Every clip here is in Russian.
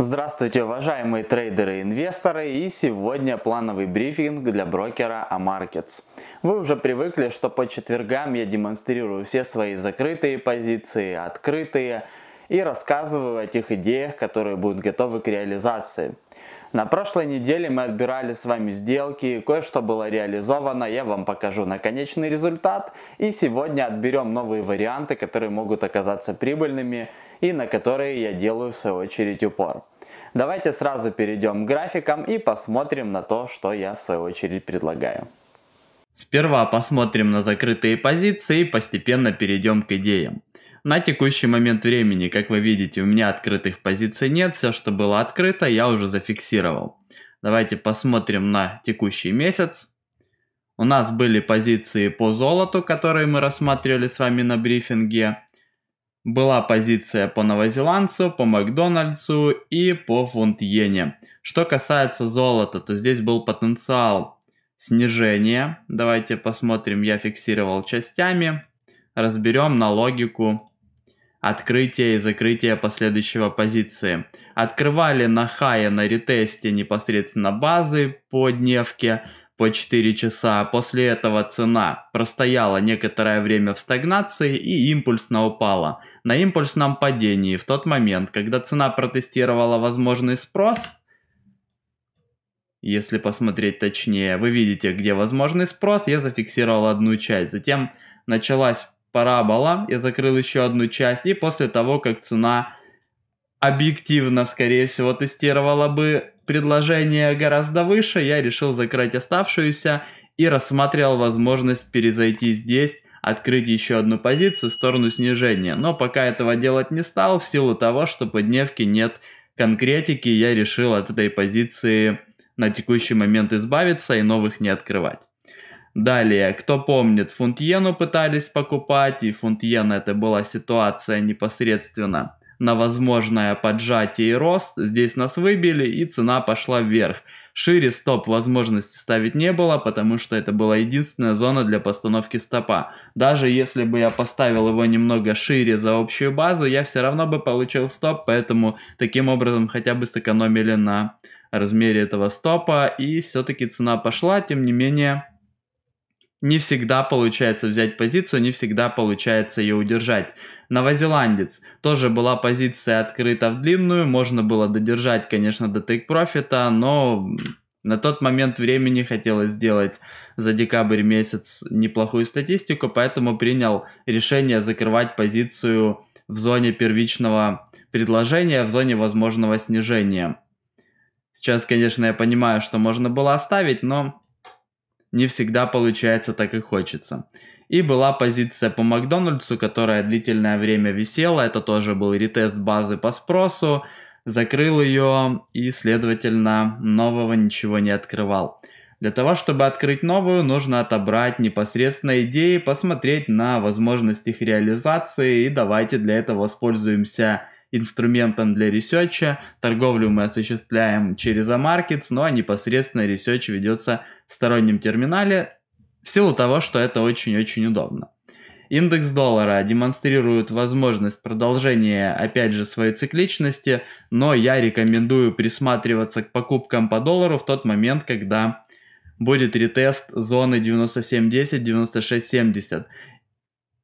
Здравствуйте, уважаемые трейдеры и инвесторы, и сегодня плановый брифинг для брокера Амаркетс. Вы уже привыкли, что по четвергам я демонстрирую все свои закрытые позиции, открытые, и рассказываю о тех идеях, которые будут готовы к реализации. На прошлой неделе мы отбирали с вами сделки, кое-что было реализовано, я вам покажу конечный результат. И сегодня отберем новые варианты, которые могут оказаться прибыльными и на которые я делаю в свою очередь упор. Давайте сразу перейдем к графикам и посмотрим на то, что я в свою очередь предлагаю. Сперва посмотрим на закрытые позиции и постепенно перейдем к идеям. На текущий момент времени, как вы видите, у меня открытых позиций нет, все, что было открыто, я уже зафиксировал. Давайте посмотрим на текущий месяц. У нас были позиции по золоту, которые мы рассматривали с вами на брифинге. Была позиция по новозеландцу, по Макдональдсу и по фунт-йене. Что касается золота, то здесь был потенциал снижения. Давайте посмотрим, я фиксировал частями разберем на логику открытия и закрытия последующего позиции. Открывали на хае на ретесте непосредственно базы по дневке по 4 часа. А после этого цена простояла некоторое время в стагнации и импульсно упала. На импульсном падении в тот момент, когда цена протестировала возможный спрос, если посмотреть точнее, вы видите, где возможный спрос, я зафиксировал одну часть. Затем началась парабола. Я закрыл еще одну часть. И после того, как цена объективно, скорее всего, тестировала бы предложение гораздо выше, я решил закрыть оставшуюся и рассматривал возможность перезайти здесь, открыть еще одну позицию в сторону снижения. Но пока этого делать не стал, в силу того, что по дневке нет конкретики, я решил от этой позиции на текущий момент избавиться и новых не открывать. Далее, кто помнит, фунт Фунтьену пытались покупать, и фунт Фунтьен это была ситуация непосредственно на возможное поджатие и рост. Здесь нас выбили, и цена пошла вверх. Шире стоп возможности ставить не было, потому что это была единственная зона для постановки стопа. Даже если бы я поставил его немного шире за общую базу, я все равно бы получил стоп, поэтому таким образом хотя бы сэкономили на размере этого стопа. И все-таки цена пошла, тем не менее не всегда получается взять позицию, не всегда получается ее удержать. Новозеландец. Тоже была позиция открыта в длинную, можно было додержать, конечно, до тейк-профита, но на тот момент времени хотелось сделать за декабрь месяц неплохую статистику, поэтому принял решение закрывать позицию в зоне первичного предложения, в зоне возможного снижения. Сейчас, конечно, я понимаю, что можно было оставить, но не всегда получается так и хочется. И была позиция по Макдональдсу, которая длительное время висела, это тоже был ретест базы по спросу, закрыл ее и, следовательно, нового ничего не открывал. Для того, чтобы открыть новую, нужно отобрать непосредственно идеи, посмотреть на возможность их реализации и давайте для этого воспользуемся инструментом для ресерча. Торговлю мы осуществляем через Amarkets, но непосредственно ресерч ведется в стороннем терминале в силу того, что это очень-очень удобно. Индекс доллара демонстрирует возможность продолжения, опять же, своей цикличности, но я рекомендую присматриваться к покупкам по доллару в тот момент, когда будет ретест зоны 97.10-96.70.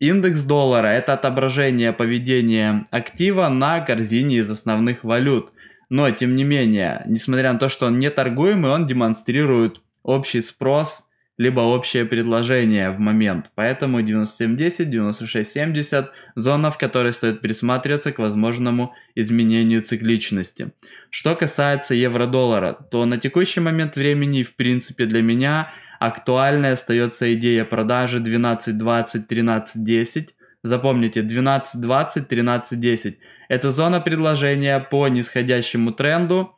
Индекс доллара – это отображение поведения актива на корзине из основных валют. Но, тем не менее, несмотря на то, что он не торгуемый, он демонстрирует общий спрос, либо общее предложение в момент. Поэтому 97.10, 96.70 – зона, в которой стоит присматриваться к возможному изменению цикличности. Что касается евро-доллара, то на текущий момент времени, в принципе, для меня – Актуальной остается идея продажи 12-20, 13-10. Запомните, 12-20, 13-10. Это зона предложения по нисходящему тренду,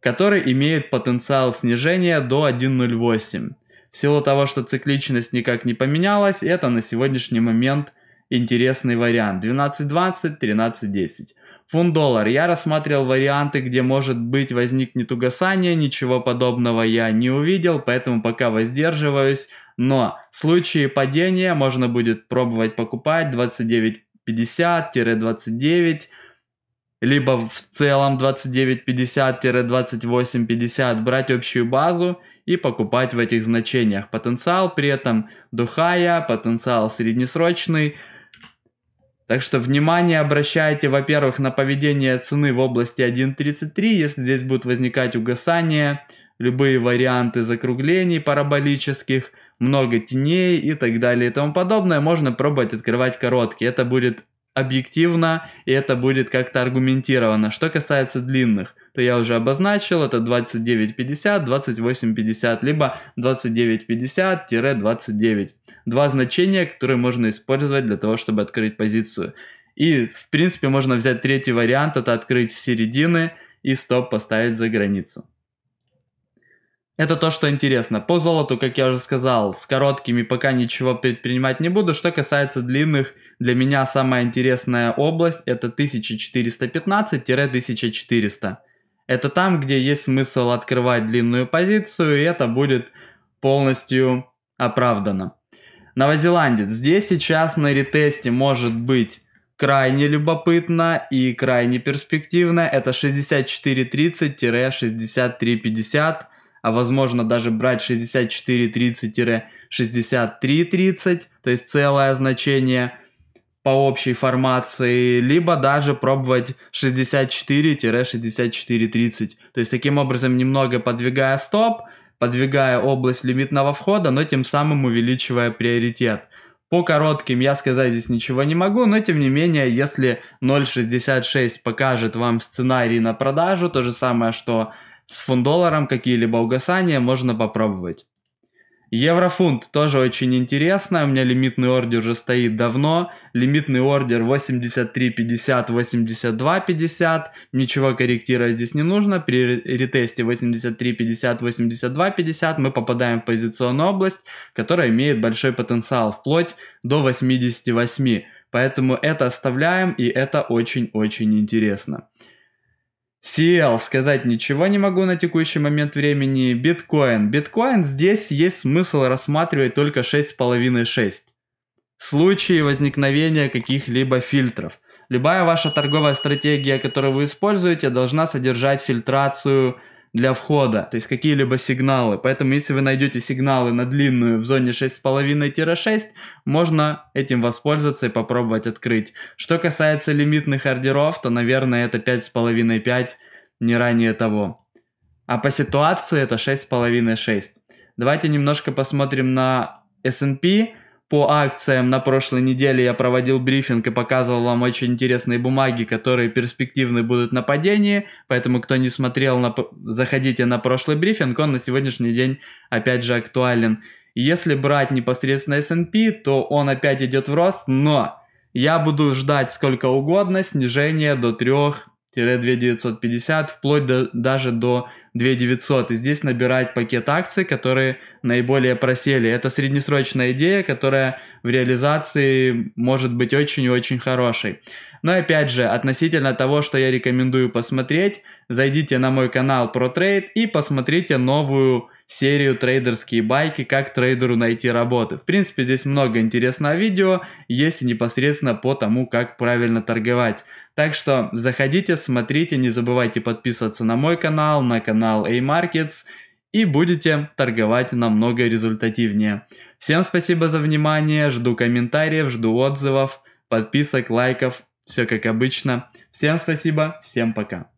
который имеет потенциал снижения до 1.08. В силу того, что цикличность никак не поменялась, это на сегодняшний момент – интересный вариант. 12.20, 13.10. Фунт доллар. Я рассматривал варианты, где может быть возникнет угасание, ничего подобного я не увидел, поэтому пока воздерживаюсь. Но в случае падения можно будет пробовать покупать 29.50-29, либо в целом 29.50-28.50 брать общую базу и покупать в этих значениях. Потенциал при этом духая, потенциал среднесрочный – так что внимание обращайте, во-первых, на поведение цены в области 1.33, если здесь будут возникать угасания, любые варианты закруглений параболических, много теней и так далее и тому подобное, можно пробовать открывать короткие. Это будет объективно и это будет как-то аргументировано. Что касается длинных – то я уже обозначил, это 29.50, 28.50, либо 29.50-29. Два значения, которые можно использовать для того, чтобы открыть позицию. И, в принципе, можно взять третий вариант, это открыть с середины и стоп поставить за границу. Это то, что интересно. По золоту, как я уже сказал, с короткими пока ничего предпринимать не буду. Что касается длинных, для меня самая интересная область это 1415-1400. Это там, где есть смысл открывать длинную позицию, и это будет полностью оправдано. Новозеландец. Здесь сейчас на ретесте может быть крайне любопытно и крайне перспективно. Это 64.30-63.50, а возможно даже брать 64.30-63.30, то есть целое значение – по общей формации, либо даже пробовать 64-64-30. То есть таким образом немного подвигая стоп, подвигая область лимитного входа, но тем самым увеличивая приоритет. По коротким я сказать здесь ничего не могу, но тем не менее, если 0.66 покажет вам сценарий на продажу, то же самое, что с долларом какие-либо угасания можно попробовать. Еврофунт тоже очень интересно. У меня лимитный ордер уже стоит давно. Лимитный ордер 83.50, 82.50. Ничего корректировать здесь не нужно. При ретесте 83.50, 82.50 мы попадаем в позиционную область, которая имеет большой потенциал, вплоть до 88. Поэтому это оставляем, и это очень-очень интересно. Сиэл, сказать ничего не могу на текущий момент времени. Биткоин. Биткоин здесь есть смысл рассматривать только 6,5-6. В случае возникновения каких-либо фильтров. Любая ваша торговая стратегия, которую вы используете, должна содержать фильтрацию для входа, то есть какие-либо сигналы. Поэтому если вы найдете сигналы на длинную в зоне 6,5-6, можно этим воспользоваться и попробовать открыть. Что касается лимитных ордеров, то, наверное, это 5,5-5, не ранее того. А по ситуации это 6,5-6. Давайте немножко посмотрим на S&P по акциям на прошлой неделе я проводил брифинг и показывал вам очень интересные бумаги, которые перспективны будут на падении. Поэтому, кто не смотрел, на... заходите на прошлый брифинг, он на сегодняшний день опять же актуален. Если брать непосредственно S&P, то он опять идет в рост, но я буду ждать сколько угодно снижения до 3 2950 вплоть до, даже до 2900. И здесь набирать пакет акций, которые наиболее просели. Это среднесрочная идея, которая в реализации может быть очень и очень хорошей. Но опять же, относительно того, что я рекомендую посмотреть, зайдите на мой канал ProTrade и посмотрите новую серию трейдерские байки, как трейдеру найти работы. В принципе, здесь много интересного видео, есть непосредственно по тому, как правильно торговать. Так что заходите, смотрите, не забывайте подписываться на мой канал, на канал A-Markets и будете торговать намного результативнее. Всем спасибо за внимание, жду комментариев, жду отзывов, подписок, лайков, все как обычно. Всем спасибо, всем пока.